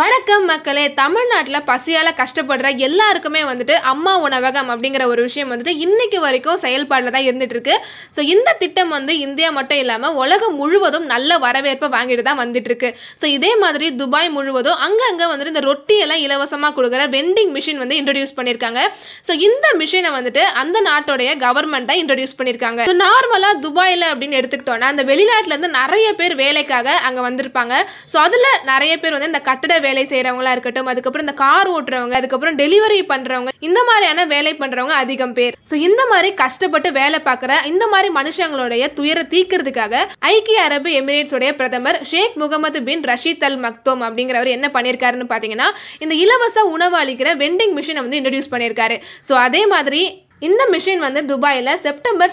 வணக்கம் மக்களே தமிழ்நாட்டில் பசியால் கஷ்டப்படுற எல்லாருக்குமே வந்துட்டு அம்மா உணவகம் அப்படிங்கிற ஒரு விஷயம் வந்துட்டு இன்னைக்கு வரைக்கும் செயல்பாடில் தான் இருந்துட்டு இருக்கு ஸோ இந்த திட்டம் வந்து இந்தியா மட்டும் இல்லாமல் உலகம் முழுவதும் நல்ல வரவேற்பை வாங்கிட்டு தான் வந்துட்டு இருக்கு ஸோ இதே மாதிரி துபாய் முழுவதும் அங்கங்கே வந்துட்டு இந்த ரொட்டியெல்லாம் இலவசமாக கொடுக்குற வெண்டிங் மிஷின் வந்து இன்ட்ரடியூஸ் பண்ணியிருக்காங்க ஸோ இந்த மிஷினை வந்துட்டு அந்த நாட்டோடைய கவர்மெண்ட்டாக இன்ட்ரடியூஸ் பண்ணியிருக்காங்க ஸோ நார்மலாக துபாயில் அப்படின்னு எடுத்துக்கிட்டோன்னா அந்த வெளிநாட்டிலேருந்து நிறைய பேர் வேலைக்காக அங்கே வந்திருப்பாங்க ஸோ அதில் நிறைய பேர் வந்து இந்த கட்டிட வேலை செய்யறவங்களா இருக்கட்டும் அதுக்கப்புறம் இந்த கார் ஓட்டுறவங்க அதுக்கப்புறம் டெலிவரி பண்றவங்க இந்த மாதிரியான வேலை பண்றவங்க அதிகம் பேர் ஸோ இந்த மாதிரி கஷ்டப்பட்டு வேலை பார்க்குற இந்த மாதிரி மனுஷங்களுடைய துயர தீக்கிறதுக்காக ஐக்கிய அரபு உடைய பிரதமர் ஷேக் முகமது பின் ரஷீத் அல் மக்தோம் அப்படிங்கிறவர் என்ன பண்ணியிருக்காருன்னு பார்த்தீங்கன்னா இந்த இலவச உணவு அளிக்கிற வெண்டிங் மிஷினை வந்து இன்ட்ரடியூஸ் பண்ணியிருக்காரு ஸோ அதே மாதிரி இந்த மிஷின் வந்து துபாயில் செப்டம்பர்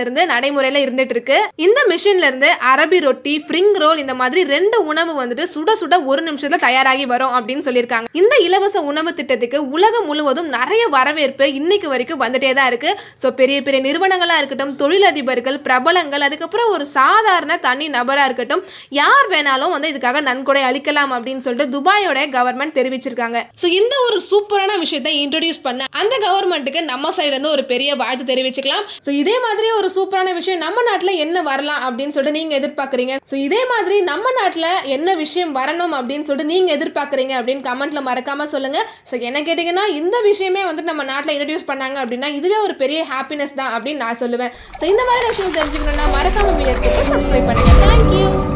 இருந்து நடைமுறையில் இருந்துட்டு இருக்கு இந்த மிஷின்லேருந்து அரபி ரொட்டி ஃப்ரிங் ரோல் இந்த மாதிரி ரெண்டு உணவு வந்துட்டு சுட சுட ஒரு நிமிஷத்தில் தயாராகி வரும் அப்படின்னு சொல்லியிருக்காங்க இந்த இலவச உணவு திட்டத்துக்கு உலகம் முழுவதும் நிறைய வரவேற்பு இன்னைக்கு வரைக்கும் வந்துட்டே தான் இருக்கு ஸோ பெரிய பெரிய நிறுவனங்களாக இருக்கட்டும் தொழிலதிபர்கள் பிரபலங்கள் அதுக்கப்புறம் ஒரு சாதாரண தனி நபராக இருக்கட்டும் யார் வேணாலும் வந்து இதுக்காக நன்கொடை அளிக்கலாம் அப்படின்னு சொல்லிட்டு துபாயோட கவர்மெண்ட் தெரிவிச்சிருக்காங்க ஸோ இந்த ஒரு சூப்பரான விஷயத்தை இன்ட்ரடியூஸ் பண்ண அந்த கவர்மெண்ட்டுக்கு நம்ம சைடுலேருந்து ஒரு பெரிய வாழ்த்து தெரிவிச்சுக்கலாம் ஸோ இதே மாதிரி ஒரு சூப்பரான விஷயம் நம்ம நாட்டில் என்ன வரலாம் அப்படின்னு சொல்லிட்டு நீங்கள் எதிர்பார்க்குறீங்க ஸோ இதே மாதிரி நம்ம நாட்டில் என்ன விஷயம் வரணும் அப்படின்னு சொல்லிட்டு நீங்கள் எதிர்பார்க்குறீங்க அப்படின்னு கமெண்ட்டில் மறக்காமல் சொல்லுங்கள் ஸோ என்ன கேட்டிங்கன்னா இந்த விஷயமே வந்து நம்ம நாட்டில் இன்ட்ரடியூஸ் பண்ணாங்க அப்படின்னா இதுவே ஒரு பெரிய ஹாப்பினஸ் தான் அப்படின்னு நான் சொல்லுவேன் ஸோ இந்த மாதிரி விஷயம் தெரிஞ்சுக்கணும்னா மறக்காமல் மீடியா சப்ஸ்கிரைப் பண்ணுங்கள் தேங்க்யூ